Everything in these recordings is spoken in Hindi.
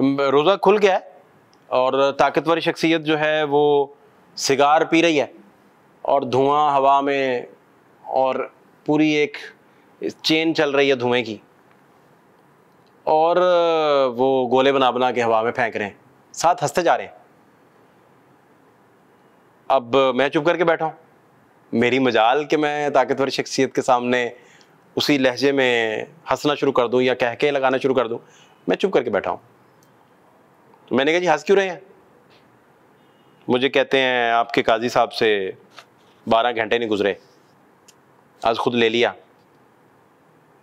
रोज़ा खुल गया है और ताकतवर शख्सियत जो है वो सिगार पी रही है और धुआं हवा में और पूरी एक चेन चल रही है धुएं की और वो गोले बना बना के हवा में फेंक रहे हैं साथ हंसते जा रहे हैं अब मैं चुप करके बैठा हूँ मेरी मजाल कि मैं ताकतवर शख्सियत के सामने उसी लहजे में हंसना शुरू कर दूँ या कहके लगाना शुरू कर दूँ मैं चुप करके बैठा हूँ तो मैंने कहा जी हंस क्यों रहे हैं मुझे कहते हैं आपके काजी साहब से बारह घंटे नहीं गुजरे आज खुद ले लिया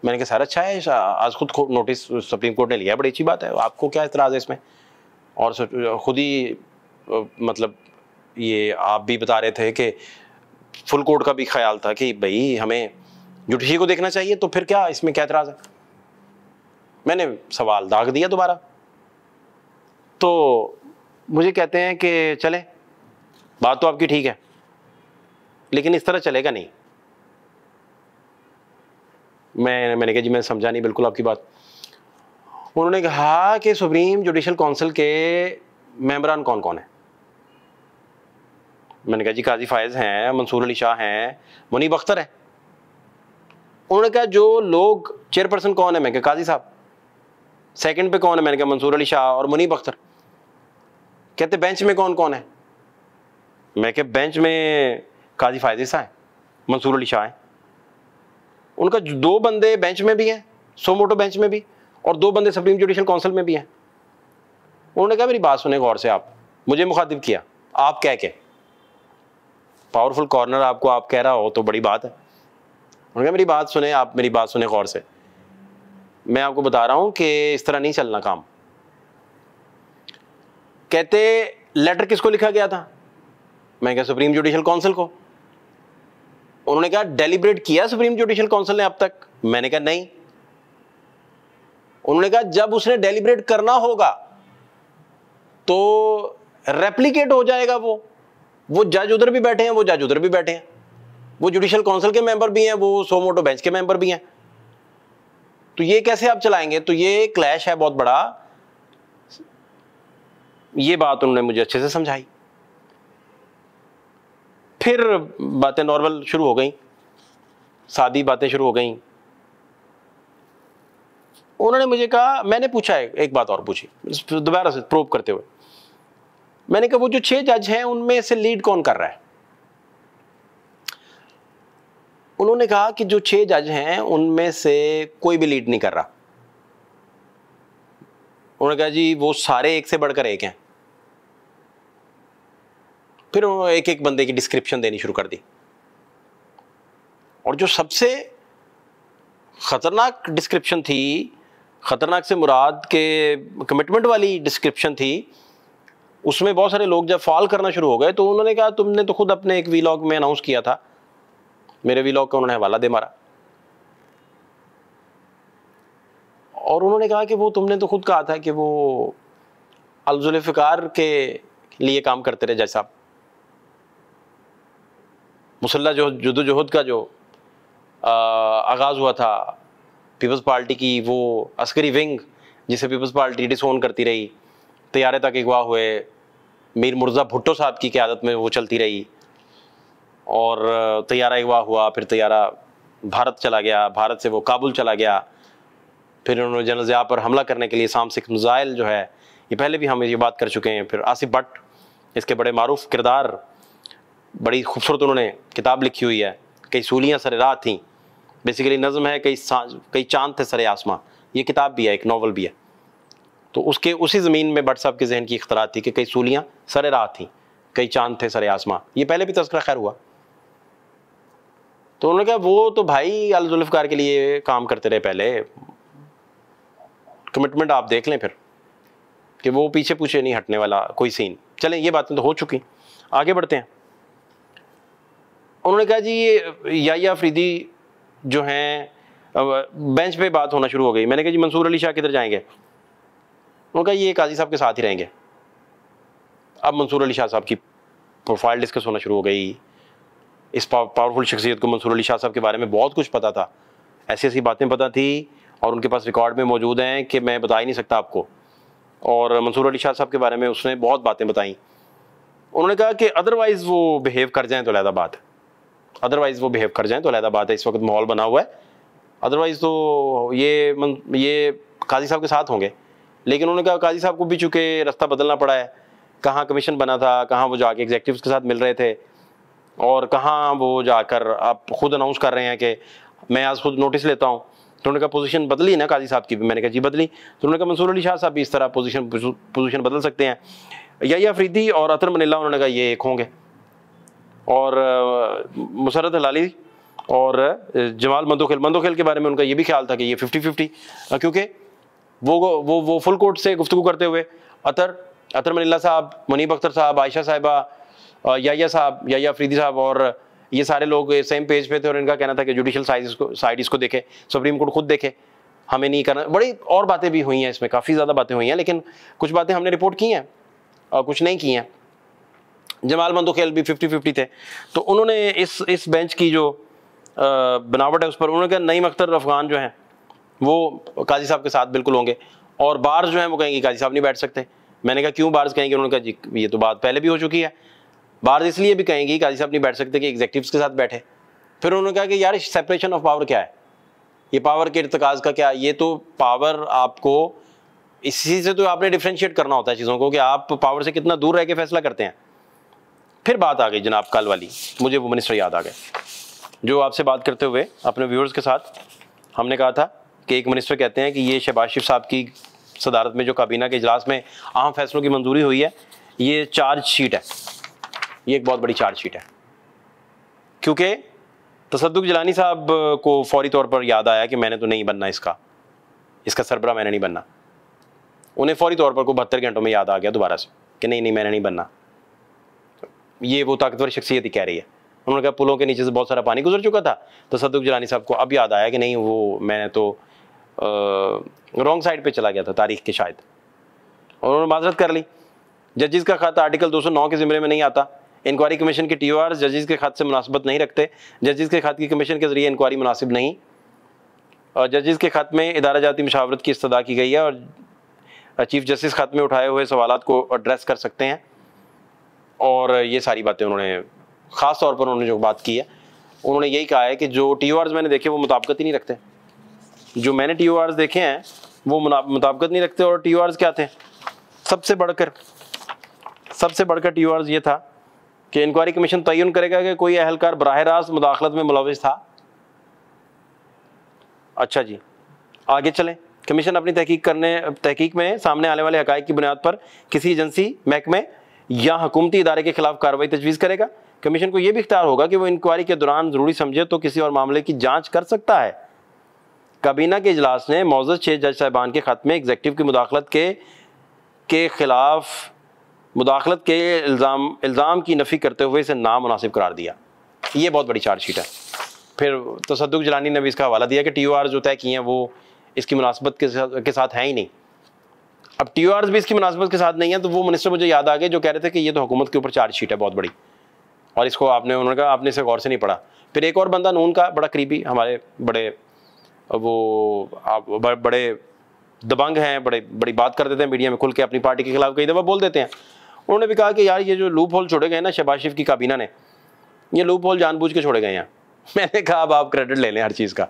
मैंने कहा सर अच्छा है आज खुद नोटिस सुप्रीम कोर्ट ने लिया बड़ी अच्छी बात है आपको क्या इतराज़ है इसमें और खुद ही मतलब ये आप भी बता रहे थे कि फुल कोर्ट का भी ख्याल था कि भाई हमें जुटी को देखना चाहिए तो फिर क्या इसमें क्या इतराज़ है मैंने सवाल दाग दिया दोबारा तो मुझे कहते हैं कि चले बात तो आपकी ठीक है लेकिन इस तरह चलेगा नहीं मैं मैंने कहा जी मैं समझा नहीं बिल्कुल आपकी बात उन्होंने कहा कि सुप्रीम जुडिशल काउंसिल के मेम्बरान कौन कौन है मैंने कहा जी काजी फायज़ हैं मंसूर अली शाह हैं मुनीब अख्तर हैं उन्होंने कहा जो लोग चेयरपर्सन कौन है मैंने कहा काजी साहब सेकंड पे कौन है मैंने कहा मंसूर अली शाह और मुनीब अख्तर कहते बेंच में कौन कौन है मैं कह बेंच में काजी फायदे शाह है मंसूर अली शाह है उनका दो बंदे बेंच में भी हैं सो मोटो बेंच में भी और दो बंदे सुप्रीम जुडिशल काउंसिल में भी हैं उन्होंने कहा मेरी बात सुने गौर से आप मुझे मुखातिब किया आप कह के पावरफुल कॉर्नर आपको आप कह रहा हो तो बड़ी बात है उन्होंने कहा मेरी बात सुने आप मेरी बात सुने गौर से मैं आपको बता रहा हूँ कि इस तरह नहीं चलना काम कहते लेटर किसको लिखा गया था मैं क्या सुप्रीम जुडिशियल काउंसिल को उन्होंने कहा डेलीबरेट किया सुप्रीम जुडिशल काउंसिल ने अब तक मैंने कहा नहीं उन्होंने कहा जब उसने डेलीबरेट करना होगा तो रेप्लीकेट हो जाएगा वो वो जज उधर भी बैठे हैं वो जज उधर भी बैठे हैं वो जुडिशियल काउंसिल के मेंबर भी हैं वो सोमोटो बेंच के मेंबर भी हैं तो ये कैसे आप चलाएंगे तो ये क्लैश है बहुत बड़ा ये बात उन्होंने मुझे अच्छे से समझाई फिर बातें नॉर्मल शुरू हो गई सादी बातें शुरू हो गई उन्होंने मुझे कहा मैंने पूछा है एक बात और पूछी दोबारा से प्रूव करते हुए मैंने कहा वो जो छह जज हैं उनमें से लीड कौन कर रहा है उन्होंने कहा कि जो छह जज हैं उनमें से कोई भी लीड नहीं कर रहा उन्होंने कहा जी वो सारे एक से बढ़कर एक हैं फिर उन्होंने एक एक बंदे की डिस्क्रिप्शन देनी शुरू कर दी और जो सबसे ख़तरनाक डिस्क्रिप्शन थी ख़तरनाक से मुराद के कमिटमेंट वाली डिस्क्रिप्शन थी उसमें बहुत सारे लोग जब फॉल करना शुरू हो गए तो उन्होंने कहा तुमने तो खुद अपने एक वीलॉग में अनाउंस किया था मेरे वीलॉग का उन्होंने हवाला दे मारा और उन्होंने कहा कि वो तुमने तो खुद कहा था कि वो अलजुल्फ़िकार के लिए काम करते रहे जैसा मुसल्ला जो जदोजहद का जो आगाज़ हुआ था पीपल्स पार्टी की वो अस्करी विंग जिसे पीपल्स पार्टी डिसोन करती रही तैयारे तक अगवा हुए मीर मुर्ज़ा भुट्टो साहब की क्यादत में वो चलती रही और तैयारा अगवा हुआ फिर तैयारा भारत चला गया भारत से वो काबुल चला गया फिर उन्होंने जनरल ज़िया पर हमला करने के लिए शाम सिख मिज़ाइल जो है ये पहले भी हम ये बात कर चुके हैं फिर आसिफ भट्ट इसके बड़े मरूफ किरदार बड़ी खूबसूरत उन्होंने किताब लिखी हुई है कई सूलियाँ सर राह थीं बेसिकली नज़म है कई कई चांद थे सर आसमां ये किताब भी है एक नावल भी है तो उसके उसी ज़मीन में भट्ट साहब के जहन की इख्तरा थी कि कई सूलियाँ सर राह थी कई चांद थे सर आसमां ये पहले भी तस्करा खैर हुआ तो उन्होंने कहा वो तो भाई अलजुल्फ़ार के लिए काम करते रहे पहले कमिटमेंट आप देख लें फिर कि वो पीछे पूछे नहीं हटने वाला कोई सीन चलें ये बातें तो हो चुकी आगे बढ़ते हैं उन्होंने कहा जी ये याया अफरीदी जो हैं बेंच पे बात होना शुरू हो गई मैंने कहा जी मंसूर अली शाह किधर जाएंगे उन्होंने कहा ये काजी साहब के साथ ही रहेंगे अब मंसूर अली शाह साहब की प्रोफाइल डिस्कस होना शुरू हो गई इस पावरफुल शख्सियत को मंसूर अली शाह साहब के बारे में बहुत कुछ पता था ऐसी ऐसी बातें पता थी और उनके पास रिकॉर्ड में मौजूद हैं कि मैं बता ही नहीं सकता आपको और मंसूर अली शाह साहब के बारे में उसने बहुत बातें बताई उन्होंने कहा कि अदरवाइज़ वो बिहेव कर जाएँ तो लहदा बात है अदरवाइज़ वो बिहेव कर जाएँ तो अलहदा बात है इस वक्त माहौल बना हुआ है अदरवाइज़ तो ये मन ये काजी साहब के साथ होंगे लेकिन उन्होंने कहा काजी साहब को भी चूँकि रास्ता बदलना पड़ा है कहाँ कमीशन बना था कहाँ वो जाके एग्जेक्टिव के साथ मिल रहे थे और कहाँ वो जाकर आप खुद अनाउंस कर रहे हैं कि मैं आज खुद नोटिस लेता हूँ तो उन्होंने कहा पोजीशन बदली ना काजी साहब की भी मैंने कहा जी बदली तो उन्होंने कहा मंसूर अली शाह साहब भी इस तरह पोजीशन पोजीशन बदल सकते हैं या फ्रीदी और अतर मनीला उन्होंने कहा ये एक होंगे और मुसरत हलाली और जमाल मंदोखेल मंदोखेल के बारे में उनका ये भी ख्याल था कि ये फिफ्टी फिफ्टी क्योंकि वो वो वो फुल कोर्ट से गुफ्तु करते हुए अतर अतर मनीला साहब मुनीब अख्तर साहब आयशा साहिबा याया साहब याया फरीदी साहब और ये सारे लोग सेम पेज पे थे और इनका कहना था कि जुडिशल साइज को साइड इसको देखे सुप्रीम कोर्ट खुद देखे हमें नहीं करना बड़ी और बातें भी हुई हैं इसमें काफ़ी ज़्यादा बातें हुई हैं लेकिन कुछ बातें हमने रिपोर्ट की हैं और कुछ नहीं की हैं जमाल मंदोखेल भी फिफ्टी फिफ्टी थे तो उन्होंने इस इस बेंच की जो बनावट है उस पर उन्होंने कहा नईम अख्तर अफगान जो हैं वो काजी साहब के साथ बिल्कुल होंगे और बार्स जो हैं वो कहेंगे काजी साहब नहीं बैठ सकते मैंने कहा क्यों बार्स कहेंगे उन्होंने कहा जी ये तो बात पहले भी हो चुकी है बार्स इसलिए भी कहेंगी काजी साहब नहीं बैठ सकते कि एग्जेक्टिव के साथ बैठे फिर उन्होंने कहा कि यार सेपरेशन ऑफ पावर क्या है ये पावर के इरतकाज का क्या ये तो पावर आपको इसी से तो आपने डिफ्रेंशिएट करना होता है चीज़ों को कि आप पावर से कितना दूर रह के फैसला करते हैं फिर बात आ गई जनाब कल वाली मुझे वो मिनिस्टर याद आ गए जो आपसे बात करते हुए अपने व्यूअर्स के साथ हमने कहा था कि एक मिनिस्टर कहते हैं कि ये शहबाज शिफ साहब की सदारत में जो काबीना के इजलास में अहम फैसलों की मंजूरी हुई है ये चार्ज शीट है ये एक बहुत बड़ी चार्ज शीट है क्योंकि तसद जलानी साहब को फौरी तौर पर याद आया कि मैंने तो नहीं बनना इसका इसका सरबरा मैंने नहीं बनना उन्हें फौरी तौर पर को बहत्तर घंटों में याद आ गया दोबारा से कि नहीं नहीं मैंने नहीं बनना ये वो ताकतवर शख्सियत ही कह रही है उन्होंने कहा पुलों के नीचे से बहुत सारा पानी गुजर चुका था तो सदुक जलानी साहब को अब याद आया कि नहीं वो मैंने तो रॉन्ग साइड पे चला गया था तारीख के शायद और उन्होंने माजरत कर ली जजिस का खाता आर्टिकल 209 के ज़िम्मे में नहीं आता इंक्वायरी कमीशन के टी ओ आर जजिस के खात से मुनासबत नहीं रखते जजिस के खात की कमीशन के जरिए इंक्वायरी मुनासिब नहीं और जजिस के खात में इदारा जाती मशावरत की इस्तः की गई है और चीफ जस्टिस खात में उठाए हुए सवाल को एड्रेस कर सकते हैं और ये सारी बातें उन्होंने ख़ास तौर पर उन्होंने जो बात की है उन्होंने यही कहा है कि जो टी मैंने देखे वो मुताबकत ही नहीं रखते जो मैंने टी देखे हैं वो मुताबकत नहीं रखते और टी क्या थे सबसे बढ़कर सबसे बढ़कर टी ये था कि इंक्वायरी कमीशन तयन करेगा कि कोई अहलकार बरह रास्त मुदाखलत में मुलविस था अच्छा जी आगे चलें कमीशन अपनी तहकीक करने तहकीक में सामने आने वाले हकाइक की बुनियाद पर किसी एजेंसी महकमे या हकूमती इदारे के खिलाफ कार्रवाई तजवीज़ करेगा कमीशन को यह भी इख्तियार होगा कि वो इंक्वायरी के दौरान ज़रूरी समझे तो किसी और मामले की जाँच कर सकता है काबीना के इजलास ने मौजूद छः जज साहबान के ख़त में एग्जेक्टिव की मुदाखलत के के ख़िलाफ़ मुदाखलत के इल्ज़ाम इल्ज़ाम की नफ़ी करते हुए इसे नामनासिब करार दिया ये बहुत बड़ी चार्जशीट है फिर तसद्दुक जलानी ने भी इसका हवाला दिया कि टी ओ आर जो तय किए हैं वो इसकी मुनासबत के साथ के साथ हैं ही नहीं अब टी भी इसकी मुनासबत के साथ नहीं है तो वो मिनिस्टर मुझे याद आ गए जो कह रहे थे कि ये तो हुकूमत के ऊपर चार्जशीट है बहुत बड़ी और इसको आपने उन्होंने कहा आपने इसे गौर से नहीं पढ़ा फिर एक और बंदा नून का बड़ा करीबी हमारे बड़े वो आप बड़े दबंग हैं बड़े बड़ी बात कर देते हैं मीडिया में खुल के अपनी पार्टी के खिलाफ कई दफ़ा बोल देते हैं उन्होंने भी कहा कि यार ये जो लूप होल छोड़े गए ना शहबाज शरीफ की काबीना ने ये लूप होल जानबूझ के छोड़े गए हैं मैंने कहा अब आप क्रेडिट ले लें हर चीज़ का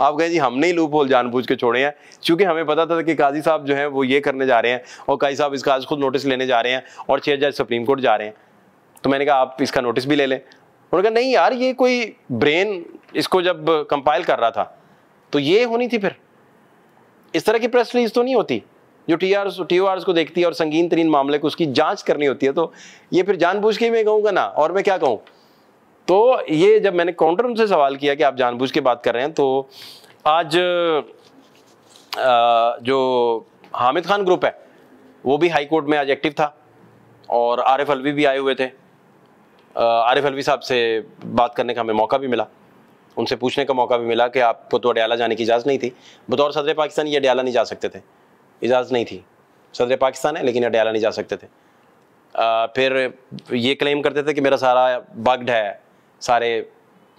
आप कहें जी हमने ही लूप होल जानबूझ के छोड़े हैं क्योंकि हमें पता था कि काजी साहब जो है वो ये करने जा रहे हैं और काजी साहब इसका आज खुद नोटिस लेने जा रहे हैं और छह जज सुप्रीम कोर्ट जा रहे हैं तो मैंने कहा आप इसका नोटिस भी ले लें उन्होंने कहा नहीं यार ये कोई ब्रेन इसको जब कंपाइल कर रहा था तो ये होनी थी फिर इस तरह की प्रेस रिलीज तो नहीं होती जो टी आर टी आर को देखती है और संगीन तरीन मामले को उसकी जांच करनी होती है तो ये फिर जानबूझ के मैं कहूँगा ना और मैं क्या कहूँ तो ये जब मैंने काउंटर उनसे सवाल किया कि आप जानबूझ के बात कर रहे हैं तो आज जो हामिद खान ग्रुप है वो भी हाई कोर्ट में आज एक्टिव था और आर एफ अलवी भी आए हुए थे आर एफ अलवी साहब से बात करने का हमें मौका भी मिला उनसे पूछने का मौका भी मिला कि आपको तो अडयाला जाने की इजाज़त नहीं थी बतौर सदर पाकिस्तान ये अडयाला नहीं जा सकते थे इजाज़त नहीं थी सदर पाकिस्तान है लेकिन अडयाला नहीं जा सकते थे आ, फिर ये क्लेम करते थे कि मेरा सारा बग्ड है सारे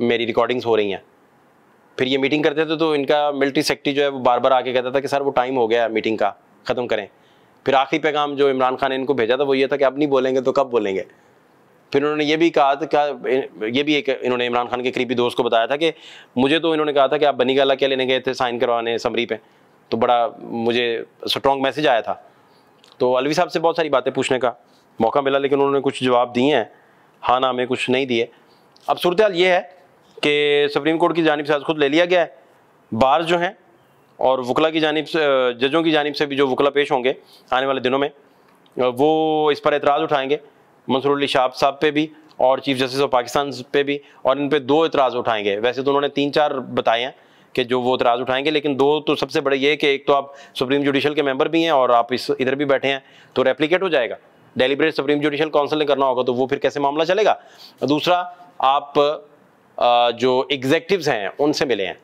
मेरी रिकॉर्डिंग्स हो रही हैं फिर ये मीटिंग करते थे तो इनका मिलिट्री सेक्टरी जो है वो बार बार आके कहता था कि सर वो टाइम हो गया है मीटिंग का ख़त्म करें फिर आखिरी पैगाम जो इमरान खान ने इनको भेजा था वो ये था कि अब नहीं बोलेंगे तो कब बोलेंगे फिर उन्होंने ये भी कहा था ये भी एक इन्होंने इमरान खान के करीबी दोस्त को बताया था कि मुझे तो इन्होंने कहा था कि आप बनी गला क्या लेने गए थे साइन करवाने समरी पे तो बड़ा मुझे स्ट्रॉन्ग मैसेज आया था तो अलवी साहब से बहुत सारी बातें पूछने का मौका मिला लेकिन उन्होंने कुछ जवाब दिए हैं हाँ ना हमें कुछ नहीं दिए अब सूरत ये है कि सुप्रीम कोर्ट की जानब से आज खुद ले लिया गया है बार जो हैं और वकला की जानब से जजों की जानब से भी जो वकला पेश होंगे आने वाले दिनों में वो इस पर एतराज़ उठाएंगे अली शाह साहब पे भी और चीफ जस्टिस ऑफ पाकिस्तान पे भी और इन पर दो एतराज़ उठाएंगे वैसे तो उन्होंने तीन चार बताए हैं कि जो वो एतराज़ उठाएंगे लेकिन दो तो सबसे बड़े ये कि एक तो आप सुप्रीम जुडिशल के मेंबर भी हैं और आप इस इधर भी बैठे हैं तो रेप्लीकेट हो जाएगा डेलीब्रेट सुप्रीम जुडिशल काउंसिल ने करना होगा तो वो फिर कैसे मामला चलेगा दूसरा आप जो एग्जेक्टिव्स हैं उनसे मिले हैं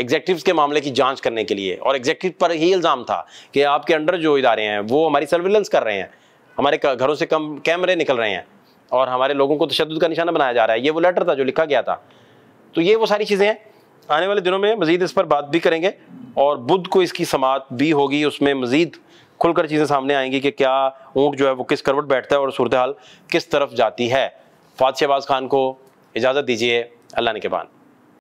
एग्जेक्टिव्स के मामले की जांच करने के लिए और एग्जेक्टिव पर ही इल्ज़ाम था कि आपके अंडर जो इदारे हैं वो हमारी सर्विलेंस कर रहे हैं हमारे घरों से कम कैमरे निकल रहे हैं और हमारे लोगों को तशद का निशाना बनाया जा रहा है ये वो लेटर था जो लिखा गया था तो ये वो सारी चीज़ें हैं आने वाले दिनों में मज़ीद इस पर बात भी करेंगे और बुद्ध को इसकी समात भी होगी उसमें मज़ीद खुलकर चीज़ें सामने आएंगी कि क्या ऊँट जो है वो किस करवट बैठता है और सूरत हाल किस तरफ जाती है फ़ात शहबाज खान को इजाज़त दीजिए अल्लाह ने के बान